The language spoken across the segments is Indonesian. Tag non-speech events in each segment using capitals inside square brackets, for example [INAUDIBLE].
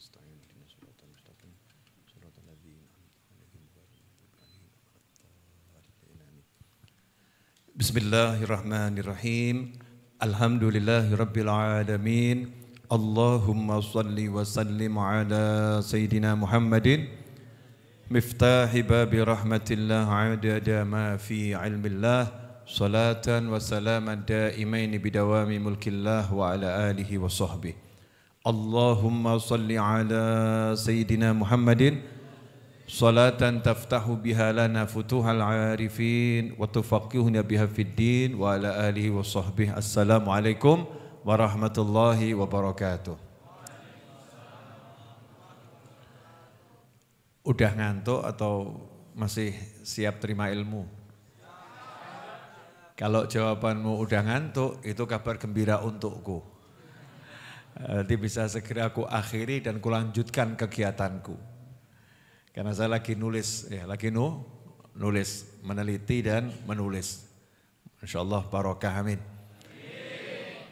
ونستعينك نصراط المستقيم صراط الذين أنعمت عليهم غير المغضوب عليهم ولا الضالين آمين بسم الله الرحمن الرحيم الحمد لله رب العالمين اللهم صل وسلم على سيدنا محمد مفتاح باب رحمة الله عدد ما في علم الله صلاة وسلاما دائمين بدوام ملك الله وعلى آله وصحبه Allahumma salli ala Sayyidina Muhammadin Salatan taftahu biha lana futuhal arifin Wa tufaqihuna biha fiddin Wa ala alihi wa sahbihi Assalamualaikum warahmatullahi Udah ngantuk atau masih siap terima ilmu? Kalau jawabanmu udah ngantuk, itu kabar gembira untukku. Nanti bisa segera aku akhiri dan kulanjutkan kegiatanku. Karena saya lagi nulis, ya lagi nu, nulis, meneliti dan menulis. Insya Allah barokah amin.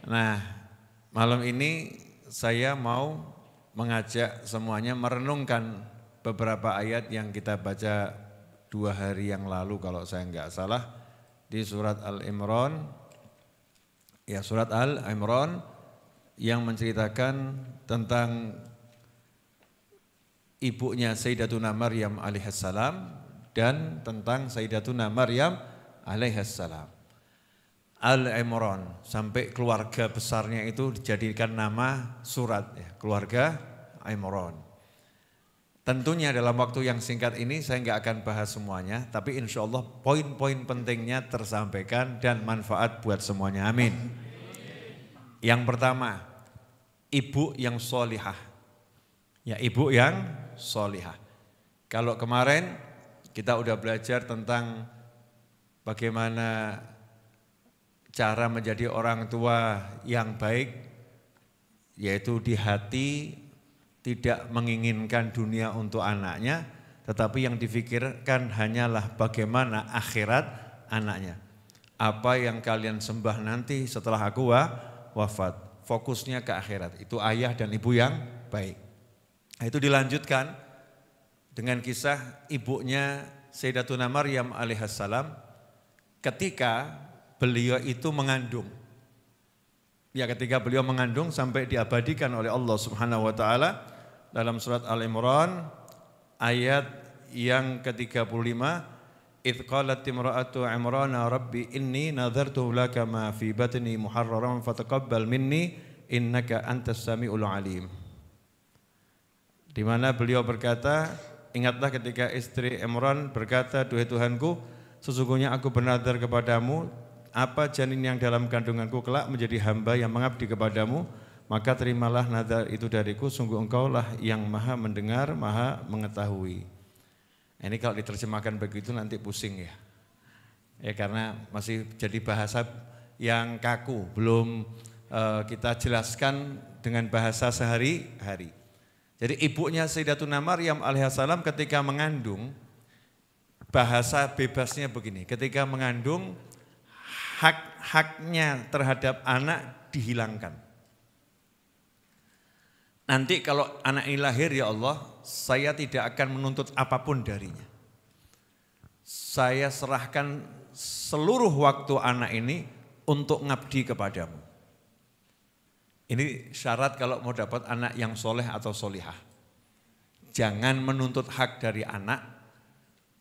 Nah malam ini saya mau mengajak semuanya merenungkan beberapa ayat yang kita baca dua hari yang lalu kalau saya nggak salah di surat Al-Imran ya surat Al-Imran yang menceritakan tentang ibunya Sayyidatuna Maryam alaihissalam dan tentang Sayyidatuna Maryam alaihissalam. Al-Imran sampai keluarga besarnya itu dijadikan nama surat ya, keluarga Imran. Tentunya dalam waktu yang singkat ini saya nggak akan bahas semuanya, tapi insya Allah poin-poin pentingnya tersampaikan dan manfaat buat semuanya. Amin. Yang pertama, ibu yang solihah. Ya ibu yang solihah. Kalau kemarin kita udah belajar tentang bagaimana cara menjadi orang tua yang baik, yaitu di hati tidak menginginkan dunia untuk anaknya, tetapi yang difikirkan hanyalah bagaimana akhirat anaknya. Apa yang kalian sembah nanti setelah aku wafat fokusnya ke akhirat. Itu ayah dan ibu yang baik. Nah, itu dilanjutkan dengan kisah ibunya Sayyidatuna Maryam alaihissalam ketika beliau itu mengandung. Ya ketika beliau mengandung sampai diabadikan oleh Allah Subhanahu wa taala dalam surat Al Imran ayat yang ke-35 إذ قالت امرأة عمران ربي إني نذرت لك ما في بطني محررا فتقبل مني innaka أنت السميع alim. dimana beliau berkata, ingatlah ketika istri Imran berkata, "Duhai Tuhanku, sesungguhnya aku bernadar kepadamu, apa janin yang dalam kandunganku kelak menjadi hamba yang mengabdi kepadamu, maka terimalah nadar itu dariku, sungguh engkaulah yang maha mendengar, maha mengetahui." Ini kalau diterjemahkan begitu nanti pusing ya. Ya karena masih jadi bahasa yang kaku, belum uh, kita jelaskan dengan bahasa sehari-hari. Jadi ibunya Sayyidatuna Maryam alaihissalam ketika mengandung, bahasa bebasnya begini, ketika mengandung hak-haknya terhadap anak dihilangkan. Nanti kalau anak ini lahir ya Allah, saya tidak akan menuntut apapun darinya. Saya serahkan seluruh waktu anak ini untuk ngabdi kepadamu. Ini syarat kalau mau dapat anak yang soleh atau solihah. Jangan menuntut hak dari anak,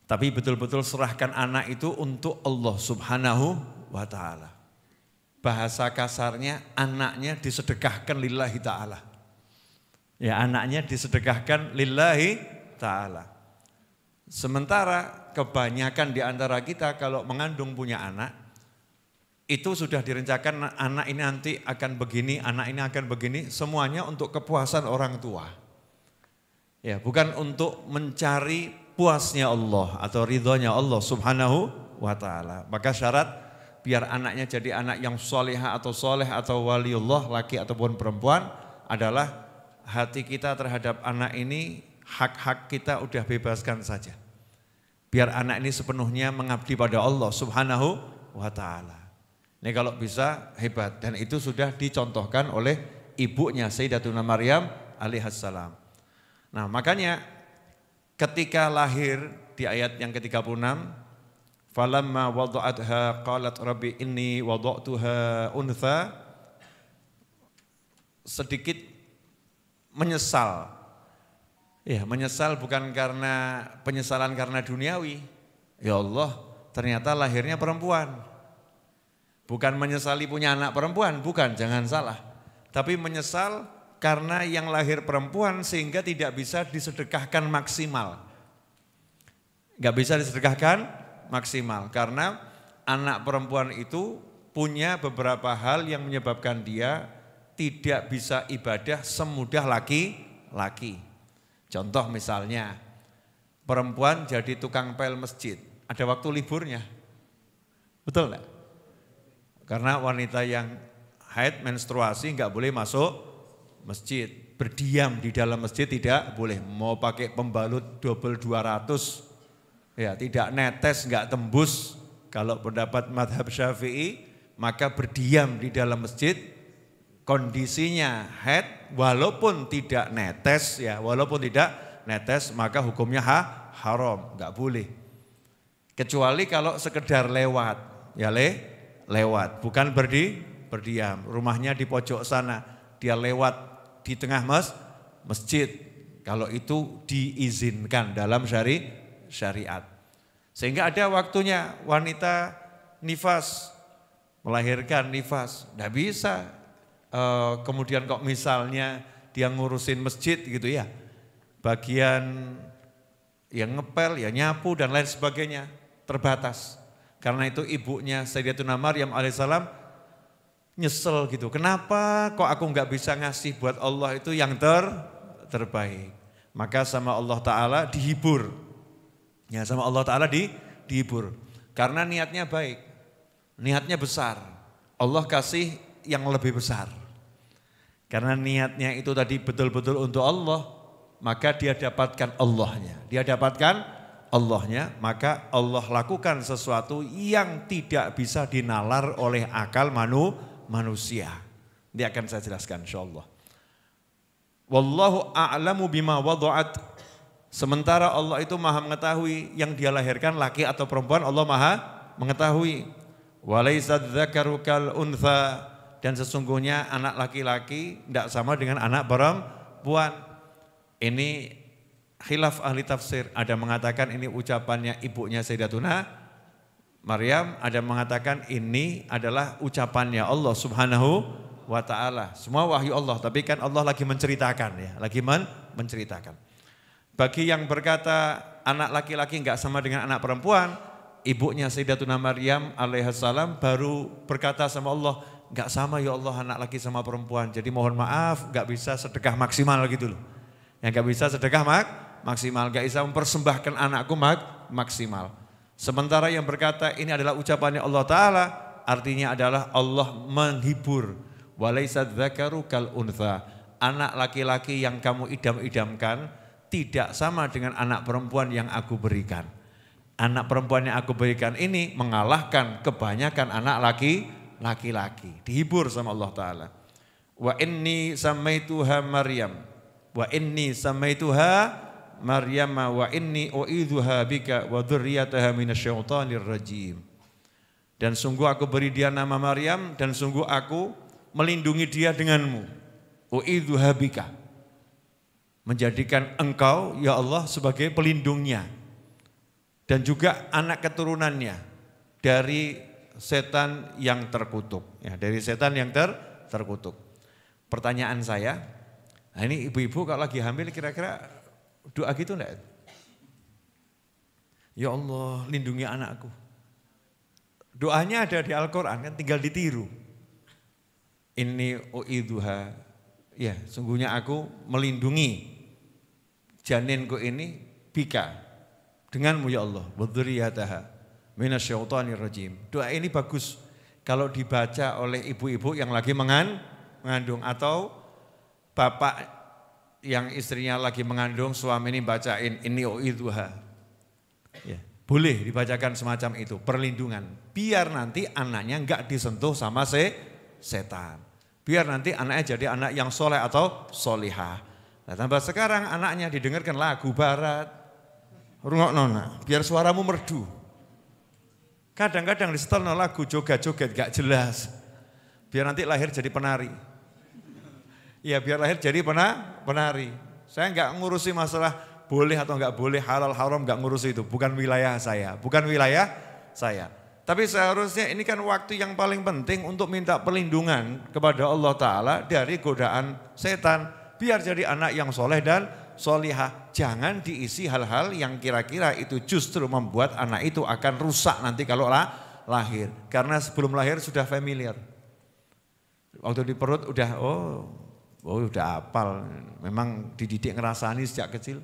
tapi betul-betul serahkan anak itu untuk Allah subhanahu wa ta'ala. Bahasa kasarnya anaknya disedekahkan lillahi ta'ala. Ya anaknya disedekahkan lillahi ta'ala. Sementara kebanyakan di antara kita kalau mengandung punya anak, itu sudah direncakan anak ini nanti akan begini, anak ini akan begini, semuanya untuk kepuasan orang tua. Ya, bukan untuk mencari puasnya Allah atau ridhonya Allah subhanahu wa ta'ala. Maka syarat biar anaknya jadi anak yang soleha atau soleh atau waliullah, laki ataupun perempuan adalah hati kita terhadap anak ini, hak-hak kita udah bebaskan saja. Biar anak ini sepenuhnya mengabdi pada Allah subhanahu wa ta'ala. Ini kalau bisa hebat. Dan itu sudah dicontohkan oleh ibunya Sayyidatuna Maryam alaihissalam. Nah makanya ketika lahir di ayat yang ke-36, Falamma wada'atha qalat rabbi inni wada'tuha untha sedikit menyesal. Ya, menyesal bukan karena penyesalan karena duniawi. Ya Allah, ternyata lahirnya perempuan. Bukan menyesali punya anak perempuan, bukan, jangan salah. Tapi menyesal karena yang lahir perempuan sehingga tidak bisa disedekahkan maksimal. Gak bisa disedekahkan maksimal karena anak perempuan itu punya beberapa hal yang menyebabkan dia tidak bisa ibadah semudah laki-laki. Contoh misalnya, perempuan jadi tukang pel masjid, ada waktu liburnya. Betul enggak? Karena wanita yang haid menstruasi nggak boleh masuk masjid. Berdiam di dalam masjid tidak boleh. Mau pakai pembalut double 200, ya tidak netes, nggak tembus. Kalau pendapat madhab syafi'i, maka berdiam di dalam masjid kondisinya head walaupun tidak netes ya, walaupun tidak netes maka hukumnya ha, haram, nggak boleh. Kecuali kalau sekedar lewat, ya le, lewat, bukan berdi, berdiam. Rumahnya di pojok sana, dia lewat di tengah mas, masjid. Kalau itu diizinkan dalam syari, syariat. Sehingga ada waktunya wanita nifas melahirkan nifas, tidak bisa uh, kemudian kok misalnya dia ngurusin masjid gitu ya, bagian yang ngepel, ya nyapu dan lain sebagainya terbatas. Karena itu ibunya Sayyidatuna Maryam alaihissalam nyesel gitu. Kenapa kok aku nggak bisa ngasih buat Allah itu yang ter terbaik. Maka sama Allah Ta'ala dihibur. Ya sama Allah Ta'ala di, dihibur. Karena niatnya baik. Niatnya besar. Allah kasih yang lebih besar. Karena niatnya itu tadi betul-betul untuk Allah, maka dia dapatkan Allahnya. Dia dapatkan Allahnya, maka Allah lakukan sesuatu yang tidak bisa dinalar oleh akal manu, manusia. Dia akan saya jelaskan insya Allah. Wallahu a'lamu bima wadu'at. Sementara Allah itu maha mengetahui yang dia lahirkan laki atau perempuan Allah maha mengetahui. Walaisa dzakaru kal untha dan sesungguhnya anak laki-laki tidak sama dengan anak perempuan. Ini khilaf ahli tafsir. Ada mengatakan ini ucapannya ibunya Sayyidatuna Maryam, ada mengatakan ini adalah ucapannya Allah Subhanahu wa taala. Semua wahyu Allah, tapi kan Allah lagi menceritakan ya, lagi men menceritakan. Bagi yang berkata anak laki-laki enggak sama dengan anak perempuan, ibunya Sayyidatuna Maryam alaihissalam baru berkata sama Allah, gak sama ya Allah anak laki sama perempuan. Jadi mohon maaf gak bisa sedekah maksimal gitu loh. Yang gak bisa sedekah mak maksimal, gak bisa mempersembahkan anakku mak maksimal. Sementara yang berkata ini adalah ucapannya Allah Ta'ala artinya adalah Allah menghibur. kal untha. Anak laki-laki yang kamu idam-idamkan tidak sama dengan anak perempuan yang aku berikan anak perempuan yang aku berikan ini mengalahkan kebanyakan anak laki laki-laki. Dihibur sama Allah Ta'ala. Wa inni samaituha Maryam. Wa inni samaituha Maryam wa inni uidhuha bika wa dzurriyyataha minasyaitonir rajim. Dan sungguh aku beri dia nama Maryam dan sungguh aku melindungi dia denganmu. Uidhuha bika. Menjadikan engkau ya Allah sebagai pelindungnya. Dan juga anak keturunannya dari setan yang terkutuk. Ya, dari setan yang ter, terkutuk. Pertanyaan saya, nah ini ibu-ibu kalau lagi hamil kira-kira doa gitu enggak? Ya Allah lindungi anakku. Doanya ada di Al-Quran kan tinggal ditiru. Ini u'iduha. Ya sungguhnya aku melindungi janinku ini bika denganmu ya Allah. Waduriyataha rajim. Doa ini bagus kalau dibaca oleh ibu-ibu yang lagi mengan, mengandung atau bapak yang istrinya lagi mengandung suami ini bacain ini o Ya, boleh dibacakan semacam itu, perlindungan. Biar nanti anaknya enggak disentuh sama se setan. Biar nanti anaknya jadi anak yang soleh atau solihah. Nah, tambah sekarang anaknya didengarkan lagu barat. Rungok nona, biar suaramu merdu. Kadang-kadang di disetelno lagu joget-joget gak jelas. Biar nanti lahir jadi penari. Ya biar lahir jadi pena, penari. Saya gak ngurusi masalah boleh atau nggak boleh, halal haram gak ngurusi itu. Bukan wilayah saya, bukan wilayah saya. Tapi seharusnya ini kan waktu yang paling penting untuk minta perlindungan kepada Allah Ta'ala dari godaan setan. Biar jadi anak yang soleh dan solihah. Jangan diisi hal-hal yang kira-kira itu justru membuat anak itu akan rusak nanti kalau lah, lahir. Karena sebelum lahir sudah familiar. Waktu di perut udah oh, oh udah apal. Memang dididik ngerasani sejak kecil.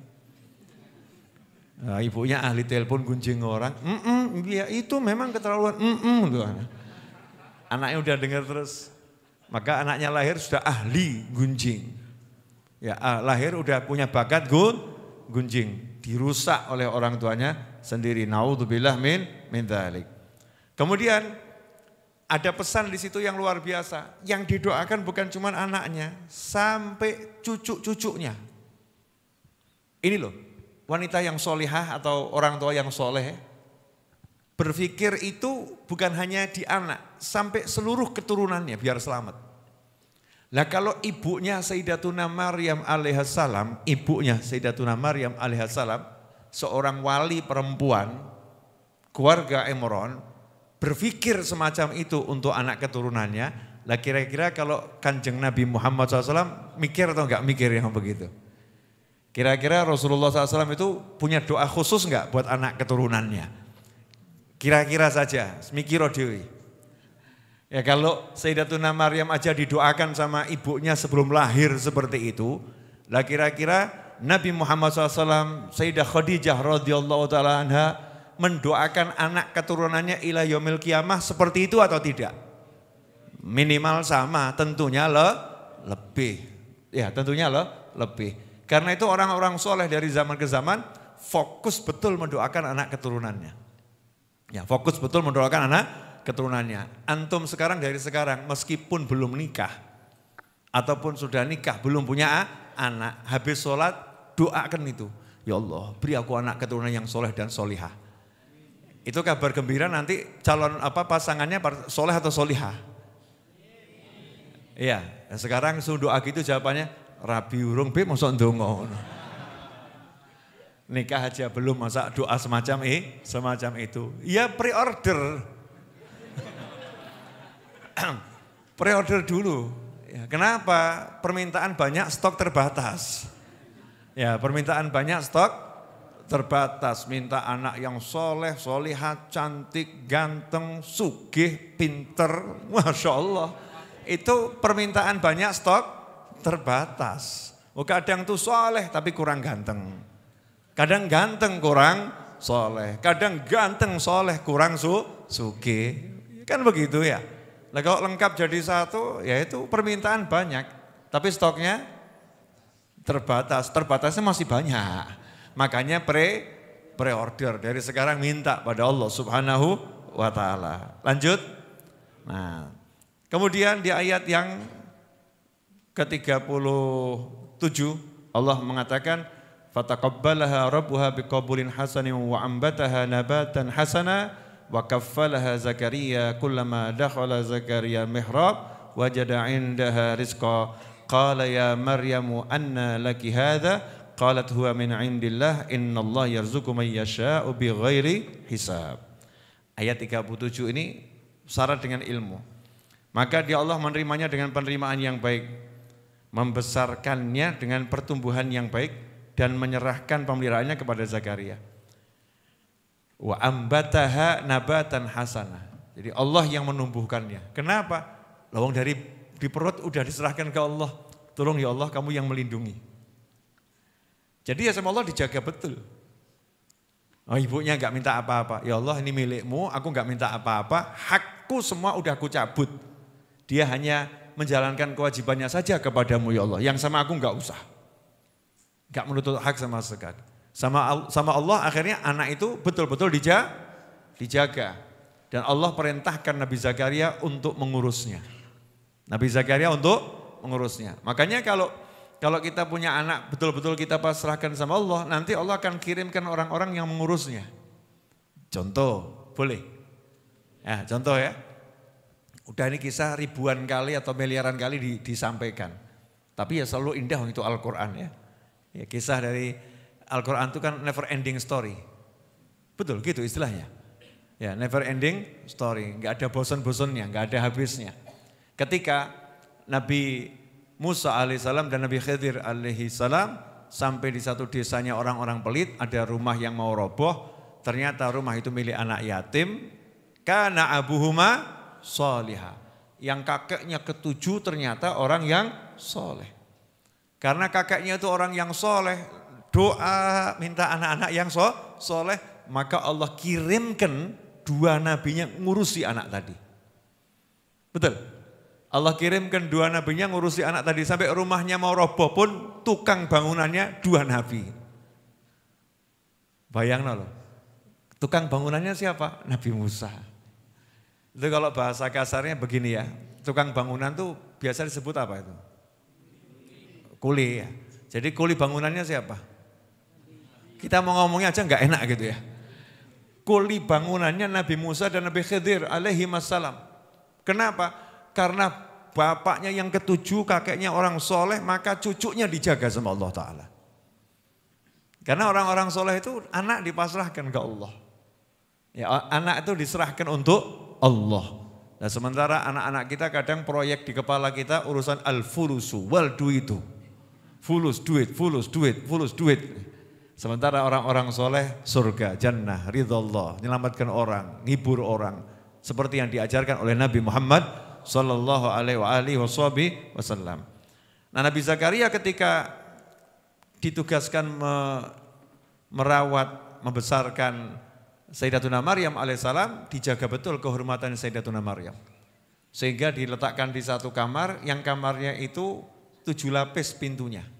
Nah, ibunya ahli telepon gunjing orang. Mm -mm, ya itu memang keterlaluan. Mm -mm, Anaknya udah dengar terus. Maka anaknya lahir sudah ahli gunjing. Ya, ah, lahir udah punya bakat gun, gunjing, dirusak oleh orang tuanya sendiri. naudzubillah min min dzalik. Kemudian ada pesan di situ yang luar biasa. Yang didoakan bukan cuma anaknya, sampai cucu-cucunya. Ini loh, wanita yang solihah atau orang tua yang soleh berpikir itu bukan hanya di anak, sampai seluruh keturunannya biar selamat. Nah kalau ibunya Sayyidatuna Maryam alaihissalam, ibunya Sayyidatuna Maryam alaihissalam, seorang wali perempuan, keluarga Emron, berpikir semacam itu untuk anak keturunannya, lah kira-kira kalau kanjeng Nabi Muhammad SAW mikir atau enggak mikir yang begitu? Kira-kira Rasulullah SAW itu punya doa khusus enggak buat anak keturunannya? Kira-kira saja, mikir dewi. Ya kalau Sayyidatuna Maryam aja didoakan sama ibunya sebelum lahir seperti itu, lah kira-kira Nabi Muhammad SAW, Sayyidah Khadijah radhiyallahu taala anha mendoakan anak keturunannya ila yomil kiamah seperti itu atau tidak? Minimal sama, tentunya le, lebih. Ya, tentunya le, lebih. Karena itu orang-orang soleh dari zaman ke zaman fokus betul mendoakan anak keturunannya. Ya, fokus betul mendoakan anak keturunannya. Antum sekarang dari sekarang meskipun belum nikah ataupun sudah nikah belum punya anak, habis sholat doakan itu. Ya Allah beri aku anak keturunan yang soleh dan solihah. Itu kabar gembira nanti calon apa pasangannya soleh atau solihah. Iya, nah sekarang sudah doa gitu jawabannya Rabi urung be mosok ndonga. Nikah aja belum masa doa semacam eh semacam itu. Ya pre-order. [CLEARS THROAT] Pre-order dulu. Ya, kenapa? Permintaan banyak, stok terbatas. Ya, permintaan banyak, stok terbatas. Minta anak yang soleh, solihat, cantik, ganteng, sugih, pinter, [LAUGHS] masya Allah. Itu permintaan banyak, stok terbatas. Oh, kadang tuh soleh tapi kurang ganteng. Kadang ganteng kurang soleh. Kadang ganteng soleh kurang su suge. Kan begitu ya. Nah kalau lengkap jadi satu, yaitu permintaan banyak. Tapi stoknya terbatas. Terbatasnya masih banyak. Makanya pre pre-order dari sekarang minta pada Allah Subhanahu wa taala. Lanjut. Nah, kemudian di ayat yang ke-37 Allah mengatakan fataqabbalaha rabbuha biqabulin hasanin wa ambataha nabatan hasana wa kaffalaha Zakaria kullama dakhala Zakaria mihrab wajada indaha rizqa qala ya Maryamu anna laki hadha qalat huwa min indillah innallaha yarzuqu man yasha'u bighairi hisab ayat 37 ini syarat dengan ilmu maka dia Allah menerimanya dengan penerimaan yang baik membesarkannya dengan pertumbuhan yang baik dan menyerahkan pemeliharaannya kepada Zakaria Wa ambataha nabatan hasanah. Jadi Allah yang menumbuhkannya. Kenapa? Lawang dari di perut udah diserahkan ke Allah. Tolong ya Allah kamu yang melindungi. Jadi ya sama Allah dijaga betul. Oh ibunya nggak minta apa-apa. Ya Allah ini milikmu, aku nggak minta apa-apa. Hakku semua udah aku cabut. Dia hanya menjalankan kewajibannya saja kepadamu ya Allah. Yang sama aku nggak usah. Nggak menutup hak sama sekali. Sama sama Allah akhirnya anak itu betul-betul dijaga, dijaga. Dan Allah perintahkan Nabi Zakaria untuk mengurusnya. Nabi Zakaria untuk mengurusnya. Makanya kalau kalau kita punya anak betul-betul kita pasrahkan sama Allah, nanti Allah akan kirimkan orang-orang yang mengurusnya. Contoh, boleh. Ya, contoh ya. Udah ini kisah ribuan kali atau miliaran kali disampaikan. Tapi ya selalu indah itu Al-Quran ya. ya. Kisah dari Al-Quran itu kan never ending story. Betul gitu istilahnya. Ya, never ending story, nggak ada bosan-bosannya, nggak ada habisnya. Ketika Nabi Musa alaihissalam dan Nabi Khidir alaihissalam sampai di satu desanya orang-orang pelit, ada rumah yang mau roboh, ternyata rumah itu milik anak yatim, karena Abu Huma soliha. Yang kakeknya ketujuh ternyata orang yang soleh. Karena kakeknya itu orang yang soleh, doa, minta anak-anak yang so, soleh, maka Allah kirimkan dua nabinya ngurusi anak tadi. Betul? Allah kirimkan dua nabinya ngurusi anak tadi sampai rumahnya mau roboh pun tukang bangunannya dua nabi. Bayang loh, tukang bangunannya siapa? Nabi Musa. Itu kalau bahasa kasarnya begini ya, tukang bangunan tuh biasa disebut apa itu? Kuli ya. Jadi kuli bangunannya siapa? Kita mau ngomongnya aja nggak enak gitu ya. Kuli bangunannya Nabi Musa dan Nabi Khidir alaihi masalam. Kenapa? Karena bapaknya yang ketujuh, kakeknya orang soleh, maka cucunya dijaga sama Allah Ta'ala. Karena orang-orang soleh itu anak dipasrahkan ke Allah. Ya, anak itu diserahkan untuk Allah. Nah sementara anak-anak kita kadang proyek di kepala kita urusan al-fulusu, wal duitu. Fulus duit, fulus duit, fulus duit. Sementara orang-orang soleh surga, jannah, ridho Allah, menyelamatkan orang, ngibur orang. Seperti yang diajarkan oleh Nabi Muhammad Sallallahu Alaihi Wasallam. Nah Nabi Zakaria ketika ditugaskan me, merawat, membesarkan Sayyidatuna Maryam alaihissalam dijaga betul kehormatan Sayyidatuna Maryam. Sehingga diletakkan di satu kamar, yang kamarnya itu tujuh lapis pintunya.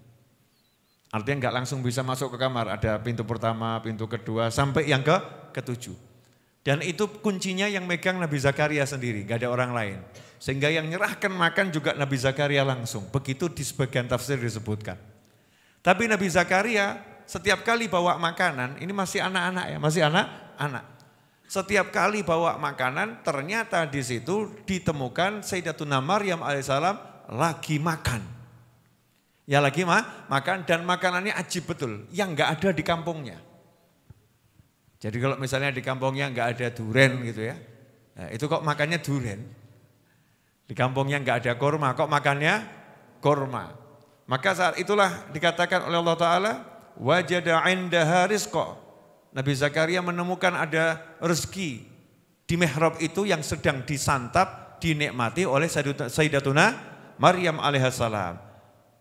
Artinya nggak langsung bisa masuk ke kamar, ada pintu pertama, pintu kedua, sampai yang ke ketujuh. Dan itu kuncinya yang megang Nabi Zakaria sendiri, nggak ada orang lain. Sehingga yang nyerahkan makan juga Nabi Zakaria langsung. Begitu di sebagian tafsir disebutkan. Tapi Nabi Zakaria setiap kali bawa makanan, ini masih anak-anak ya, masih anak-anak. Setiap kali bawa makanan, ternyata di situ ditemukan Sayyidatuna Maryam alaihissalam lagi makan. Ya lagi mah makan dan makanannya ajib betul yang nggak ada di kampungnya. Jadi kalau misalnya di kampungnya nggak ada duren gitu ya, nah, itu kok makannya duren. Di kampungnya nggak ada korma, kok makannya korma. Maka saat itulah dikatakan oleh Allah Taala wajada indaha kok Nabi Zakaria menemukan ada rezeki di mihrab itu yang sedang disantap, dinikmati oleh Sayyidatuna Maryam alaihissalam.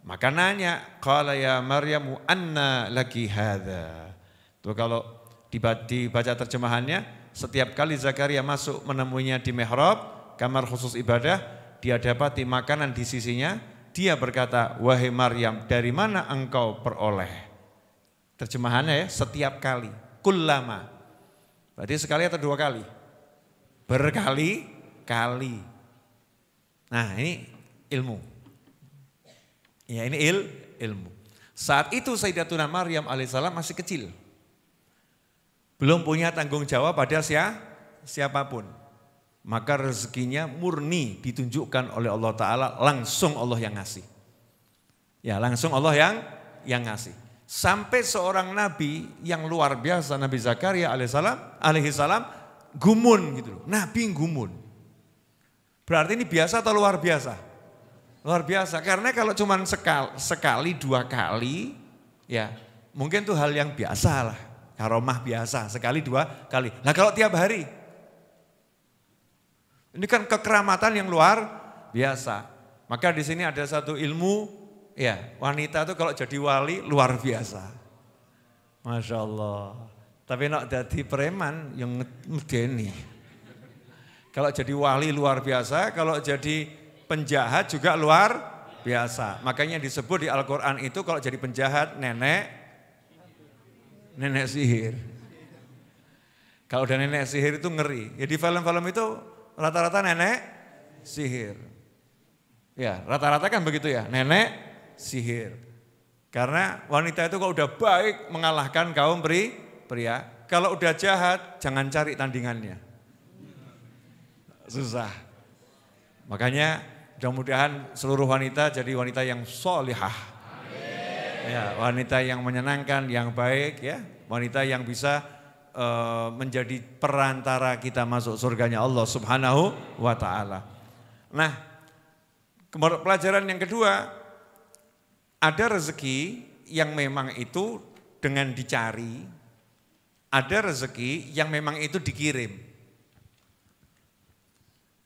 Maka nanya, qala ya Maryamu anna lagi hada Itu kalau dibaca terjemahannya, setiap kali Zakaria masuk menemuinya di mihrab, kamar khusus ibadah, dia dapati makanan di sisinya, dia berkata, wahai Maryam, dari mana engkau peroleh? Terjemahannya ya, setiap kali, kullama. Berarti sekali atau dua kali? Berkali-kali. Nah ini ilmu. Ya ini il, ilmu. Saat itu Sayyidatuna Maryam alaihissalam masih kecil. Belum punya tanggung jawab pada siapa siapapun. Maka rezekinya murni ditunjukkan oleh Allah Ta'ala langsung Allah yang ngasih. Ya langsung Allah yang yang ngasih. Sampai seorang nabi yang luar biasa Nabi Zakaria alaihissalam alaihissalam gumun gitu loh. Nabi gumun. Berarti ini biasa atau luar biasa? Luar biasa, karena kalau cuma sekal, sekali, dua kali, ya mungkin itu hal yang biasa lah. Karomah biasa, sekali dua kali. Nah kalau tiap hari, ini kan kekeramatan yang luar biasa. Maka di sini ada satu ilmu, ya wanita itu kalau jadi wali luar biasa. Masya Allah. Tapi nak jadi preman yang medeni. Kalau jadi wali luar biasa, kalau jadi penjahat juga luar biasa. Makanya disebut di Al-Quran itu kalau jadi penjahat nenek, nenek sihir. Kalau udah nenek sihir itu ngeri. Ya di film-film itu rata-rata nenek sihir. Ya rata-rata kan begitu ya, nenek sihir. Karena wanita itu kalau udah baik mengalahkan kaum pri, pria. Kalau udah jahat jangan cari tandingannya. Susah. Makanya Mudah-mudahan seluruh wanita jadi wanita yang solihah. Ya, wanita yang menyenangkan, yang baik ya. Wanita yang bisa uh, menjadi perantara kita masuk surganya Allah subhanahu wa ta'ala. Nah, pelajaran yang kedua, ada rezeki yang memang itu dengan dicari, ada rezeki yang memang itu dikirim.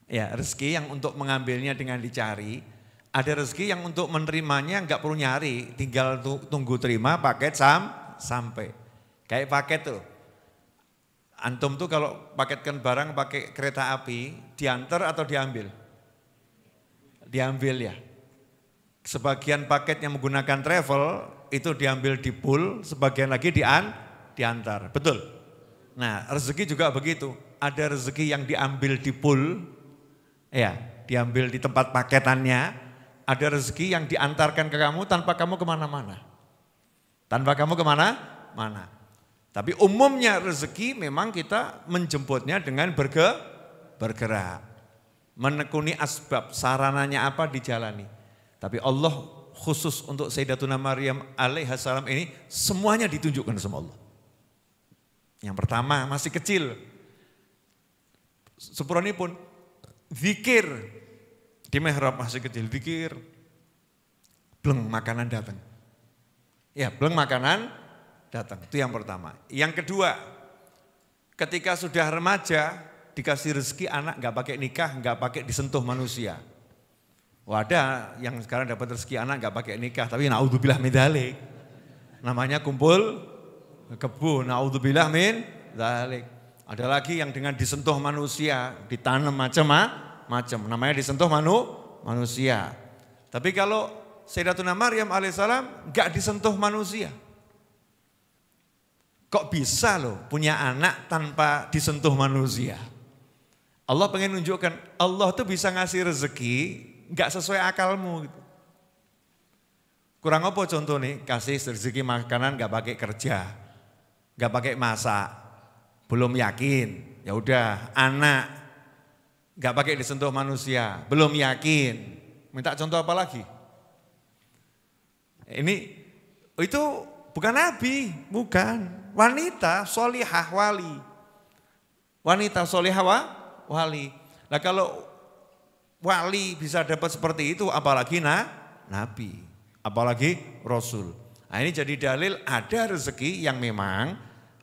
Ya, rezeki yang untuk mengambilnya dengan dicari, ada rezeki yang untuk menerimanya nggak perlu nyari, tinggal tunggu terima paket sam sampai. Kayak paket tuh. Antum tuh kalau paketkan barang pakai kereta api, diantar atau diambil? Diambil ya. Sebagian paket yang menggunakan travel itu diambil di pool, sebagian lagi dian diantar. Betul. Nah, rezeki juga begitu. Ada rezeki yang diambil di pool, Ya, diambil di tempat paketannya, ada rezeki yang diantarkan ke kamu tanpa kamu kemana-mana. Tanpa kamu kemana? Mana. Tapi umumnya rezeki memang kita menjemputnya dengan berge, bergerak. Menekuni asbab, sarananya apa dijalani. Tapi Allah khusus untuk Sayyidatuna Maryam alaihissalam ini semuanya ditunjukkan sama Allah. Yang pertama masih kecil. sepuluh ini pun Zikir. Di mihrab masih kecil, zikir. Bleng makanan datang. Ya, bleng makanan datang. Itu yang pertama. Yang kedua, ketika sudah remaja, dikasih rezeki anak nggak pakai nikah, nggak pakai disentuh manusia. wadah yang sekarang dapat rezeki anak nggak pakai nikah, tapi naudzubillah medalik Namanya kumpul kebun naudzubillah min dalik. Ada lagi yang dengan disentuh manusia, ditanam macam-macam. Namanya disentuh manu, manusia. Tapi kalau Sayyidatuna Maryam alaihissalam gak disentuh manusia. Kok bisa loh punya anak tanpa disentuh manusia? Allah pengen nunjukkan Allah tuh bisa ngasih rezeki gak sesuai akalmu gitu. Kurang apa contoh nih kasih rezeki makanan gak pakai kerja, gak pakai masak, belum yakin, ya udah anak nggak pakai disentuh manusia, belum yakin. Minta contoh apa lagi? Ini itu bukan nabi, bukan wanita solihah wali. Wanita solihah wa, wali. Nah kalau wali bisa dapat seperti itu apalagi nah, nabi, apalagi rasul. Nah ini jadi dalil ada rezeki yang memang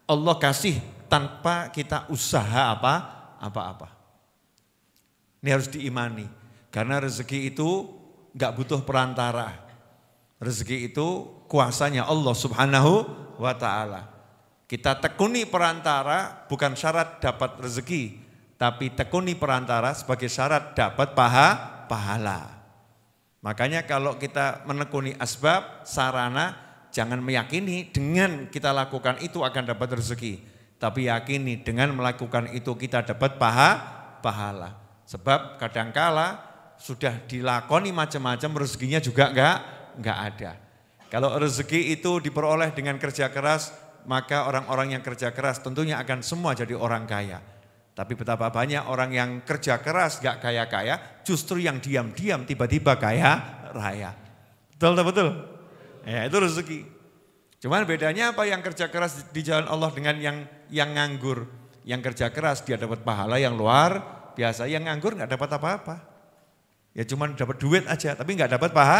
Allah kasih tanpa kita usaha apa apa-apa. Ini harus diimani karena rezeki itu nggak butuh perantara. Rezeki itu kuasanya Allah Subhanahu wa taala. Kita tekuni perantara bukan syarat dapat rezeki, tapi tekuni perantara sebagai syarat dapat paha, pahala. Makanya kalau kita menekuni asbab, sarana, jangan meyakini dengan kita lakukan itu akan dapat rezeki tapi yakini dengan melakukan itu kita dapat paha, pahala. Sebab kadangkala sudah dilakoni macam-macam rezekinya juga enggak enggak ada. Kalau rezeki itu diperoleh dengan kerja keras, maka orang-orang yang kerja keras tentunya akan semua jadi orang kaya. Tapi betapa banyak orang yang kerja keras enggak kaya-kaya, justru yang diam-diam tiba-tiba kaya raya. betul, betul. Ya, itu rezeki. Cuman bedanya apa yang kerja keras di jalan Allah dengan yang yang nganggur. Yang kerja keras dia dapat pahala yang luar biasa, yang nganggur nggak dapat apa-apa. Ya cuman dapat duit aja, tapi nggak dapat paha,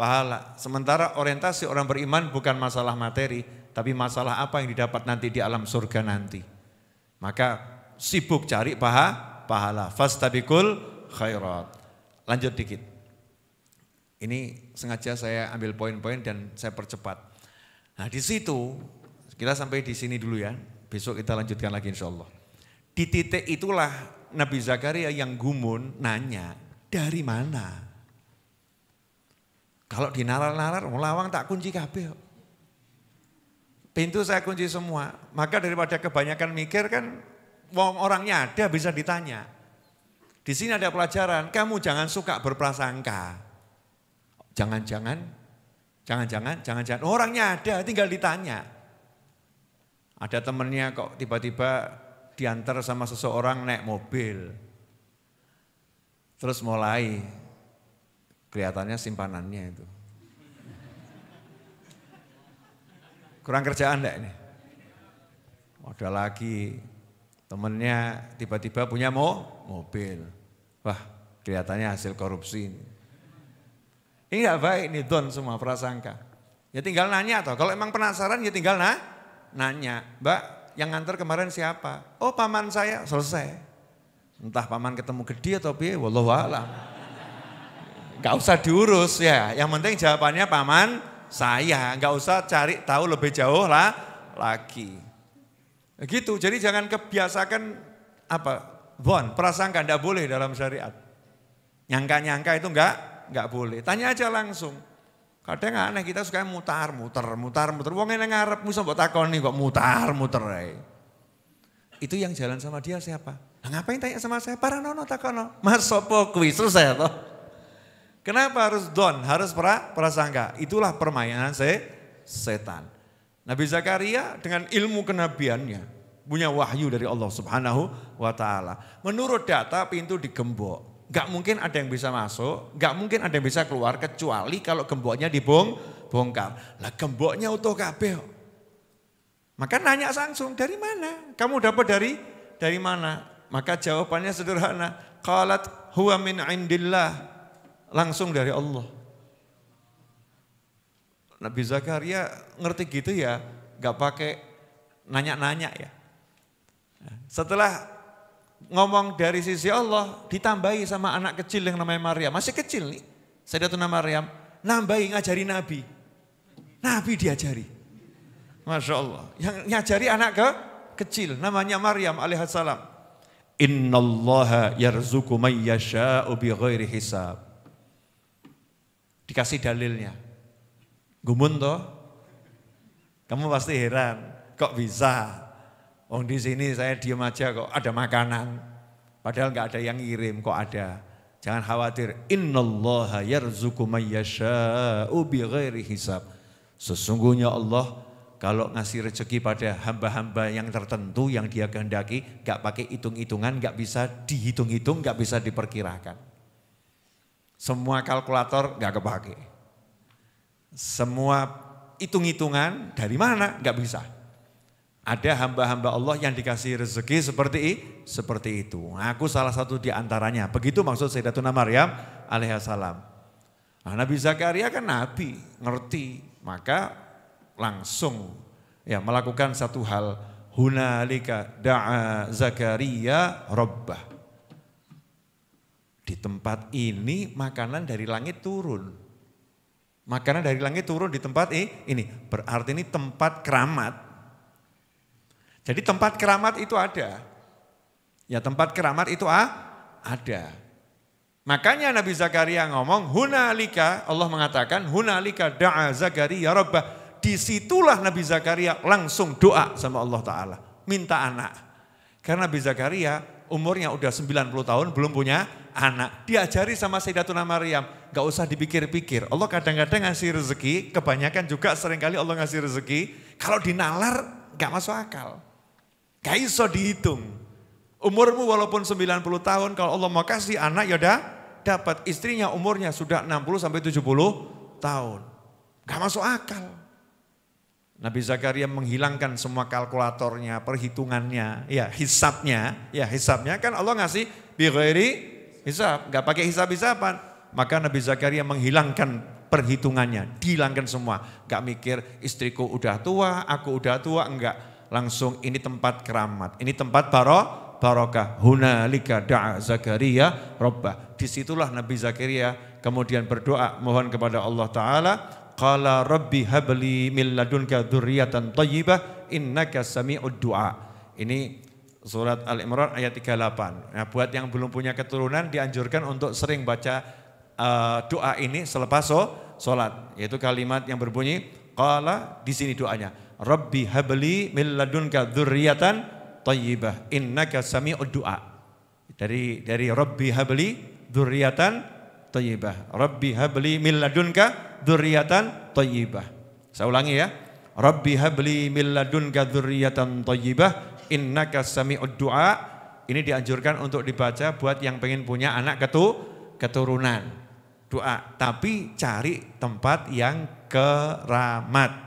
pahala. Sementara orientasi orang beriman bukan masalah materi, tapi masalah apa yang didapat nanti di alam surga nanti. Maka sibuk cari paha, pahala. Fastabikul khairat. Lanjut dikit. Ini sengaja saya ambil poin-poin dan saya percepat. Nah di situ, kita sampai di sini dulu ya, besok kita lanjutkan lagi insya Allah. Di titik itulah Nabi Zakaria yang gumun nanya, dari mana? Kalau di nalar melawang oh, tak kunci kabel. Pintu saya kunci semua. Maka daripada kebanyakan mikir kan, wong orangnya ada bisa ditanya. Di sini ada pelajaran, kamu jangan suka berprasangka. Jangan-jangan Jangan-jangan, jangan-jangan orangnya ada, tinggal ditanya. Ada temennya kok tiba-tiba diantar sama seseorang naik mobil. Terus mulai kelihatannya simpanannya itu. Kurang kerjaan enggak ini? Ada lagi temennya tiba-tiba punya mo, mobil. Wah kelihatannya hasil korupsi ini. Iya, Ini gak baik nih don semua prasangka. Ya tinggal nanya atau Kalau emang penasaran ya tinggal nah, nanya. Mbak yang nganter kemarin siapa? Oh paman saya selesai. Entah paman ketemu gede atau biaya, wallahu a'lam. Gak usah diurus ya. Yang penting jawabannya paman saya. Gak usah cari tahu lebih jauh lah lagi. Gitu. Jadi jangan kebiasakan apa? Bon, prasangka gak boleh dalam syariat. Nyangka-nyangka itu enggak nggak boleh. Tanya aja langsung. Kadang aneh kita suka mutar, muter, mutar, muter. Wong ini ngarep musuh buat takon nih kok mutar, muter. Itu yang jalan sama dia siapa? Nah, ngapain tanya sama saya? Para nono takono. Mas sopo kuis, saya toh. Kenapa harus don, harus pra, prasangka? Itulah permainan se, setan. Nabi Zakaria dengan ilmu kenabiannya punya wahyu dari Allah Subhanahu wa taala. Menurut data pintu digembok. Gak mungkin ada yang bisa masuk, gak mungkin ada yang bisa keluar kecuali kalau gemboknya dibong, bongkar. Lah gemboknya utuh kabeh. Maka nanya langsung, dari mana? Kamu dapat dari dari mana? Maka jawabannya sederhana. Qalat huwa min indillah. Langsung dari Allah. Nabi Zakaria ngerti gitu ya, gak pakai nanya-nanya ya. Nah, setelah ngomong dari sisi Allah ditambahi sama anak kecil yang namanya Maryam. Masih kecil nih. saya Sayyidatuna Maryam nambahi ngajari Nabi. Nabi diajari. Masya Allah. Yang ngajari anak ke kecil namanya Maryam alaihissalam. Innallaha yarzuku man yasha'u bi ghairi hisab. Dikasih dalilnya. Gumun toh? Kamu pasti heran, kok bisa? Oh di sini saya diem aja kok ada makanan. Padahal nggak ada yang ngirim kok ada. Jangan khawatir. Innallaha yarzuqu may yasha'u ubi hisab. Sesungguhnya Allah kalau ngasih rezeki pada hamba-hamba yang tertentu yang dia kehendaki, nggak pakai hitung-hitungan, nggak bisa dihitung-hitung, nggak bisa diperkirakan. Semua kalkulator nggak kepake. Semua hitung-hitungan dari mana nggak bisa. Ada hamba-hamba Allah yang dikasih rezeki seperti seperti itu. Aku salah satu di antaranya. Begitu maksud Sayyidatuna Maryam alaihissalam. Nah, Nabi Zakaria kan nabi, ngerti. Maka langsung ya melakukan satu hal. Hunalika da'a Zakaria robbah Di tempat ini makanan dari langit turun. Makanan dari langit turun di tempat ini. Berarti ini tempat keramat jadi tempat keramat itu ada. Ya tempat keramat itu ah, ada. Makanya Nabi Zakaria ngomong, hunalika, Allah mengatakan, hunalika da'a Zakaria ya Rabbah. Disitulah Nabi Zakaria langsung doa sama Allah Ta'ala. Minta anak. Karena Nabi Zakaria umurnya udah 90 tahun, belum punya anak. Diajari sama Sayyidatuna Maryam, gak usah dipikir-pikir. Allah kadang-kadang ngasih rezeki, kebanyakan juga seringkali Allah ngasih rezeki. Kalau dinalar, gak masuk akal. Kaiso dihitung. Umurmu walaupun 90 tahun, kalau Allah mau kasih anak ya udah dapat. Istrinya umurnya sudah 60 sampai 70 tahun. Gak masuk akal. Nabi Zakaria menghilangkan semua kalkulatornya, perhitungannya, ya hisapnya, ya hisapnya kan Allah ngasih bighairi hisap, gak pakai hisap-hisapan. Maka Nabi Zakaria menghilangkan perhitungannya, dihilangkan semua. Gak mikir istriku udah tua, aku udah tua, enggak langsung ini tempat keramat, ini tempat baro, barokah. Hunalika da'a Zakaria Rabbah. Disitulah Nabi Zakaria kemudian berdoa mohon kepada Allah Ta'ala. Qala Rabbi habli min ladunka dzurriatan tayyibah innaka sami'ud du'a. Ini surat Al-Imran ayat 38. Nah, buat yang belum punya keturunan dianjurkan untuk sering baca uh, doa ini selepas solat sholat. Yaitu kalimat yang berbunyi Qala di sini doanya Rabbi habli min ladunka dzurriatan thayyibah innaka sami'ud du'a. Dari dari Rabbi habli dzurriatan thayyibah. Rabbi habli min ladunka dzurriatan thayyibah. Saya ulangi ya. Rabbi habli min ladunka dzurriatan thayyibah innaka sami'ud du'a. Ini dianjurkan untuk dibaca buat yang pengen punya anak ketu keturunan. Doa, tapi cari tempat yang keramat.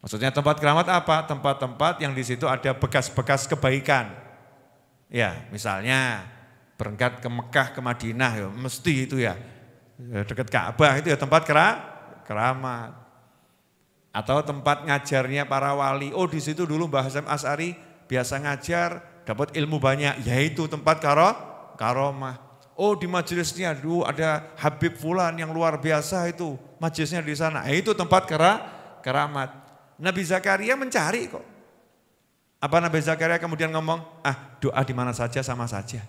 Maksudnya tempat keramat apa? Tempat-tempat yang di situ ada bekas-bekas kebaikan. Ya, misalnya berangkat ke Mekah, ke Madinah, ya, mesti itu ya. ya dekat Ka'bah itu ya tempat kera, keramat. Atau tempat ngajarnya para wali. Oh, di situ dulu Mbah Hasan As'ari biasa ngajar, dapat ilmu banyak, yaitu tempat karo, karomah. Oh, di majelisnya dulu ada Habib Fulan yang luar biasa itu, majelisnya di sana. itu tempat kera, keramat. Nabi Zakaria mencari kok. Apa Nabi Zakaria kemudian ngomong, ah doa di mana saja sama saja.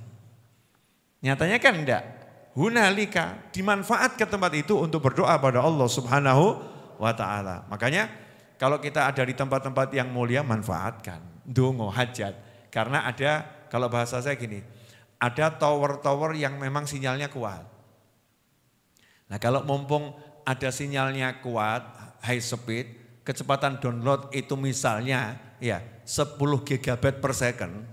Nyatanya kan enggak. Hunalika dimanfaat ke tempat itu untuk berdoa pada Allah subhanahu wa ta'ala. Makanya kalau kita ada di tempat-tempat yang mulia manfaatkan. Dungo, hajat. Karena ada, kalau bahasa saya gini, ada tower-tower yang memang sinyalnya kuat. Nah kalau mumpung ada sinyalnya kuat, high speed, kecepatan download itu misalnya ya 10 GB per second.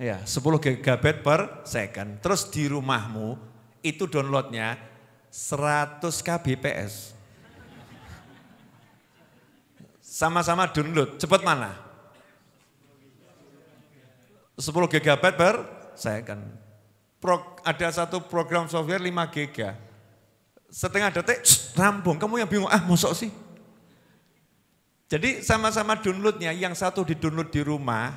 Ya, 10 GB per second. Terus di rumahmu itu downloadnya 100 kbps. Sama-sama download, cepat mana? 10 GB per second. Pro, ada satu program software 5 GB. Setengah detik, [TSK] rambung. Kamu yang bingung, ah mosok sih? Jadi sama-sama downloadnya, yang satu didownload di rumah,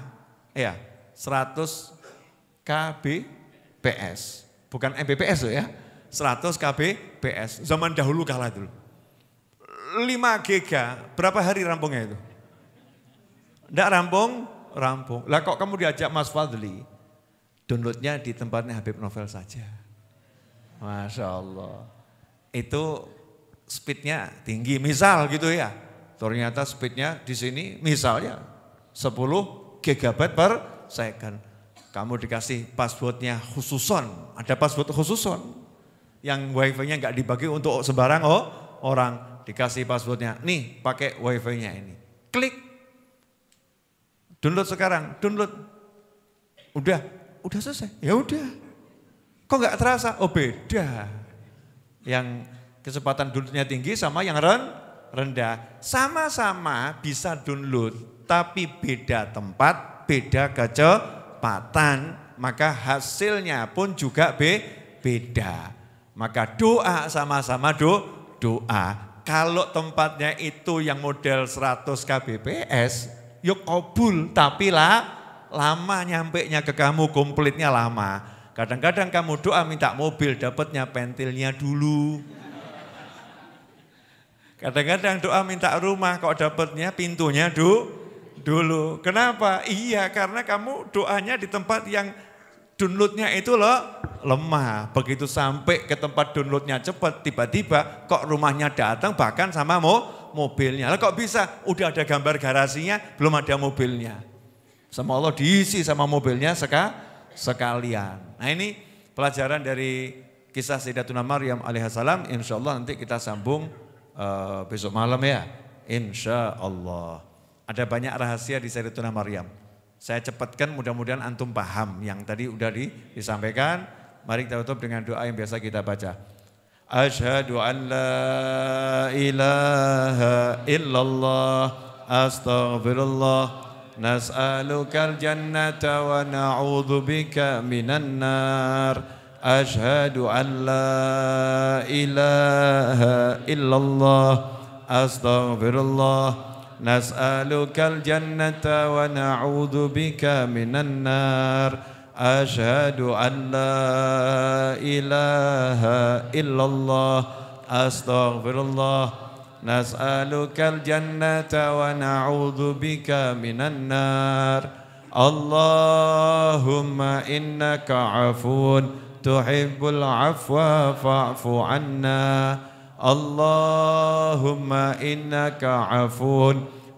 ya 100 kbps, bukan mbps loh ya, 100 kbps. Zaman dahulu kalah dulu. 5 GB, berapa hari rampungnya itu? Tidak rampung, rampung. Lah kok kamu diajak Mas Fadli? Downloadnya di tempatnya Habib Novel saja. Masya Allah. Itu speednya tinggi, misal gitu ya. Ternyata speednya di sini misalnya 10 GB per second. Kamu dikasih passwordnya khususon, ada password khususon. Yang wifi-nya nggak dibagi untuk sembarang oh, orang. Dikasih passwordnya, nih pakai wifi-nya ini. Klik, download sekarang, download. Udah, udah selesai, ya udah. Kok nggak terasa? Oh beda. Yang kecepatan downloadnya tinggi sama yang rendah rendah sama-sama bisa download tapi beda tempat, beda kecepatan, maka hasilnya pun juga be beda. Maka doa sama-sama do doa. Kalau tempatnya itu yang model 100 kbps, yuk kobul tapi lah lama nyampe nya ke kamu komplitnya lama. Kadang-kadang kamu doa minta mobil dapatnya pentilnya dulu. Kadang-kadang doa minta rumah kok dapatnya pintunya du, dulu. Kenapa? Iya karena kamu doanya di tempat yang downloadnya itu loh lemah. Begitu sampai ke tempat downloadnya cepat, tiba-tiba kok rumahnya datang bahkan sama mo mobilnya. Lah kok bisa? Udah ada gambar garasinya, belum ada mobilnya. Sama Allah diisi sama mobilnya seka, sekalian. Nah ini pelajaran dari kisah Sayyidatuna Maryam alaihissalam. Insya Allah nanti kita sambung uh, besok malam ya. Insya Allah. Ada banyak rahasia di Sayyidatuna Maryam. Saya cepatkan mudah-mudahan antum paham yang tadi udah di, disampaikan. Mari kita tutup dengan doa yang biasa kita baca. Ashadu an la ilaha illallah astaghfirullah nas'alukal jannata wa na'udhu bika minan nar. أشهد أن لا إله إلا الله أستغفر الله نسألك الجنة ونعوذ بك من النار أشهد أن لا إله إلا الله أستغفر الله نسألك الجنة ونعوذ بك من النار اللهم إنك عفو تحب العفو فاعف عنا اللهم إنك عفو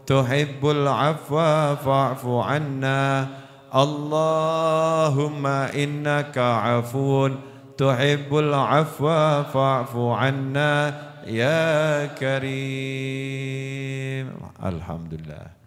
تحب العفو فاعف عنا اللهم إنك عفو تحب العفو فاعف عنا يا كريم الحمد لله